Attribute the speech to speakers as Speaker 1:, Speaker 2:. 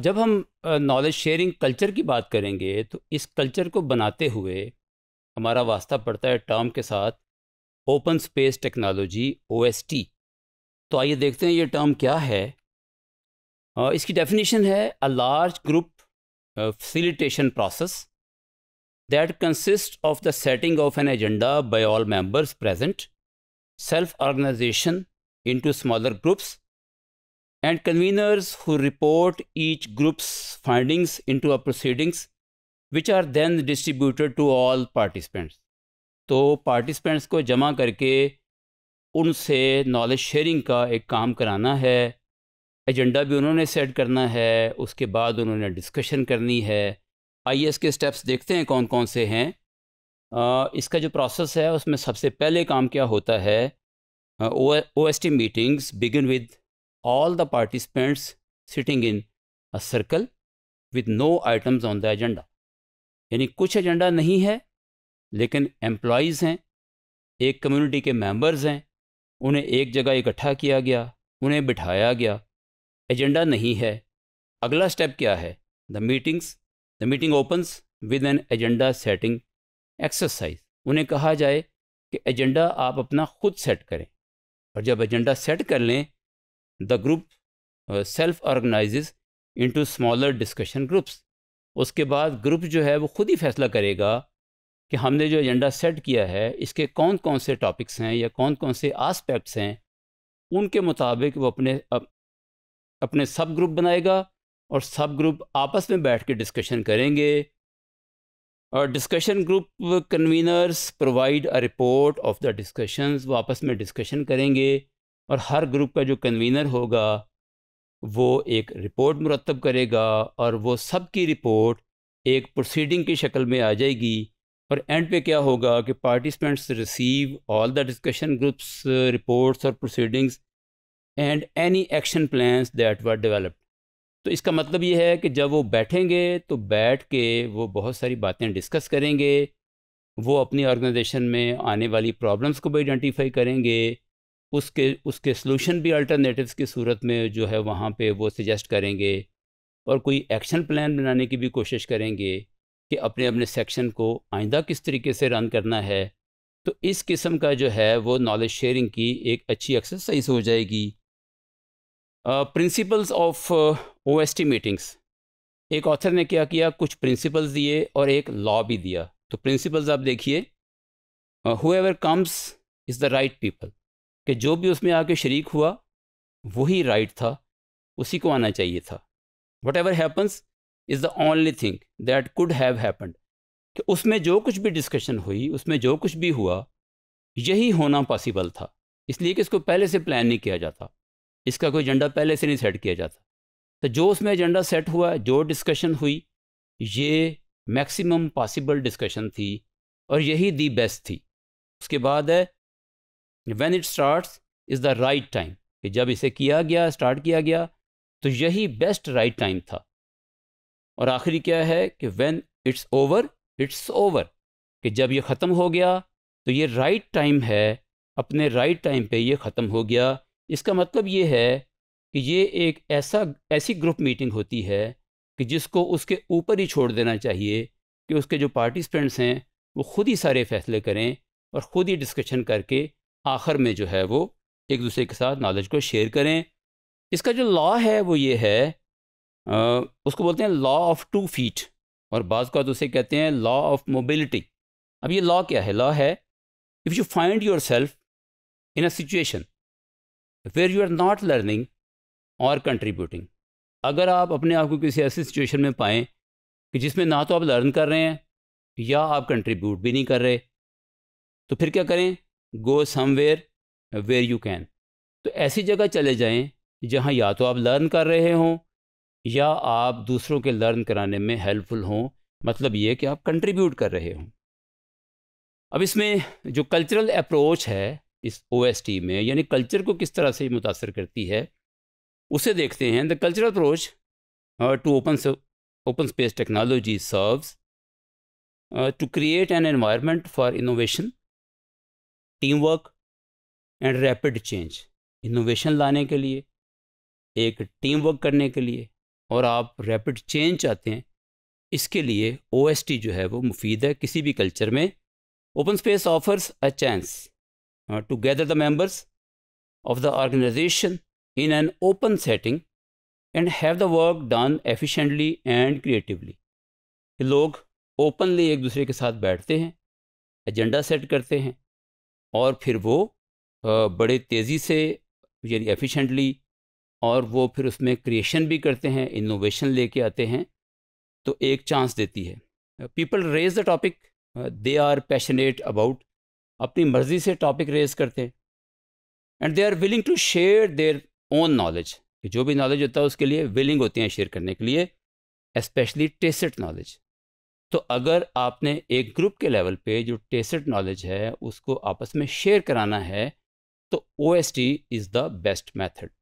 Speaker 1: जब हम knowledge sharing culture की बात करेंगे तो इस कल्चर को बनाते हुए हमारा वास्ता पड़ता है टर्म के साथ ओपन स्पेस टेक्नोलॉजी ओ तो आइए देखते हैं ये टर्म क्या है इसकी डेफिनेशन है a large group facilitation process that consist of the setting of an agenda by all members present self organization into smaller groups and conveners who report each group's findings into a proceedings which are then distributed to all participants तो participants को जमा करके उनसे knowledge sharing का एक काम कराना है एजेंडा भी उन्होंने सेट करना है उसके बाद उन्होंने डिस्कशन करनी है आई के स्टेप्स देखते हैं कौन कौन से हैं आ, इसका जो प्रोसेस है उसमें सबसे पहले काम क्या होता है O S T meetings begin with all the participants sitting in a circle with no items on the agenda. यानी कुछ एजेंडा नहीं है लेकिन एम्प्लॉयज़ हैं एक कम्युनिटी के मेंबर्स हैं उन्हें एक जगह इकट्ठा किया गया उन्हें बिठाया गया एजेंडा नहीं है अगला स्टेप क्या है the meetings the meeting opens with an agenda setting exercise उन्हें कहा जाए कि एजेंडा आप अपना खुद सेट करें और जब एजेंडा सेट कर लें the group self organizes into smaller discussion groups उसके बाद ग्रुप जो है वो खुद ही फैसला करेगा कि हमने जो एजेंडा सेट किया है इसके कौन कौन से टॉपिक्स हैं या कौन कौन से आस्पेक्ट्स हैं उनके मुताबिक वो अपने अप, अपने सब ग्रुप बनाएगा और सब ग्रुप आपस में बैठ के डिस्कशन करेंगे और discussion group conveners provide a report of the discussions वो आपस में डिस्कशन करेंगे और हर ग्रुप का जो कन्वीनर होगा वो एक रिपोर्ट मुरतब करेगा और वो सब की रिपोर्ट एक प्रोसीडिंग की शक्ल में आ जाएगी और एंड पे क्या होगा कि participants receive all the discussion groups reports और proceedings and any action plans that were developed तो इसका मतलब ये है कि जब वो बैठेंगे तो बैठ के वो बहुत सारी बातें डिस्कस करेंगे वो अपनी ऑर्गेनाइजेशन में आने वाली प्रॉब्लम्स को भी आइडेंटिफाई करेंगे उसके उसके सोलूशन भी अल्टरनेटिव की सूरत में जो है वहाँ पे वो सजेस्ट करेंगे और कोई एक्शन प्लान बनाने की भी कोशिश करेंगे कि अपने अपने सेक्शन को आइंदा किस तरीके से रन करना है तो इस किस्म का जो है वो नॉलेज शेयरिंग की एक अच्छी एक्सरसाइज हो जाएगी principles of O S T meetings एक ऑथर ने क्या किया कुछ प्रिंसिपल्स दिए और एक लॉ भी दिया तो प्रिंसिपल्स आप देखिए however comes is the right people कि जो भी उसमें आके शरीक हुआ वही राइट था उसी को आना चाहिए था whatever happens is the only thing that could have happened कि उसमें जो कुछ भी डिस्कशन हुई उसमें जो कुछ भी हुआ यही होना पॉसिबल था इसलिए कि इसको पहले से प्लान नहीं किया जाता इसका कोई एजेंडा पहले से नहीं सेट किया जाता तो जो उसमें एजेंडा सेट हुआ जो डिस्कशन हुई ये मैक्सिमम पॉसिबल डिस्कशन थी और यही दी बेस्ट थी उसके बाद है when it starts is the right time कि जब इसे किया गया स्टार्ट किया गया तो यही बेस्ट राइट टाइम था और आखिरी क्या है कि when it's over it's over कि जब ये ख़त्म हो गया तो ये राइट टाइम है अपने राइट टाइम पे ये ख़त्म हो गया इसका मतलब ये है कि ये एक ऐसा ऐसी ग्रुप मीटिंग होती है कि जिसको उसके ऊपर ही छोड़ देना चाहिए कि उसके जो पार्टिसिपेंट्स हैं वो खुद ही सारे फैसले करें और ख़ुद ही डिस्कशन करके आखिर में जो है वो एक दूसरे के साथ नॉलेज को शेयर करें इसका जो लॉ है वो ये है आ, उसको बोलते हैं लॉ ऑफ टू फीट और बाज़ का उसे कहते हैं लॉ ऑफ मोबिलिटी अब ये लॉ क्या है लॉ है if you find yourself in a situation where you are not learning or contributing अगर आप अपने आप को किसी ऐसी सिचुएशन में पाएँ कि जिसमें ना तो आप लर्न कर रहे हैं या आप कंट्रीब्यूट भी नहीं कर रहे तो फिर क्या करें go somewhere where you can तो ऐसी जगह चले जाएं जहाँ या तो आप लर्न कर रहे हों या आप दूसरों के लर्न कराने में हेल्पफुल हों मतलब ये कि आप कंट्रीब्यूट कर रहे हों अब इसमें जो कल्चरल अप्रोच है इस ओ में यानी कल्चर को किस तरह से मुतासर करती है उसे देखते हैं the cultural approach to open open space technology serves to create an environment for innovation team work and rapid change innovation लाने के लिए एक टीम वर्क करने के लिए और आप रैपिड चेंज चाहते हैं इसके लिए ओ जो है वो मुफीद है किसी भी कल्चर में open space offers a chance to gather the members of the organization in an open setting and have the work done efficiently and creatively लोग ओपनली एक दूसरे के साथ बैठते हैं एजेंडा सेट करते हैं और फिर वो बड़े तेज़ी से यानी एफिशिएंटली और वो फिर उसमें क्रिएशन भी करते हैं इनोवेशन लेके आते हैं तो एक चांस देती है people raise the topic they are passionate about अपनी मर्ज़ी से टॉपिक रेज करते हैं and they are willing to share their own knowledge जो भी नॉलेज होता है उसके लिए विलिंग होते हैं शेयर करने के लिए एस्पेशली टेस्ट नॉलेज तो अगर आपने एक ग्रुप के लेवल पे जो टेस्ट नॉलेज है उसको आपस में शेयर कराना है तो O S T is the best method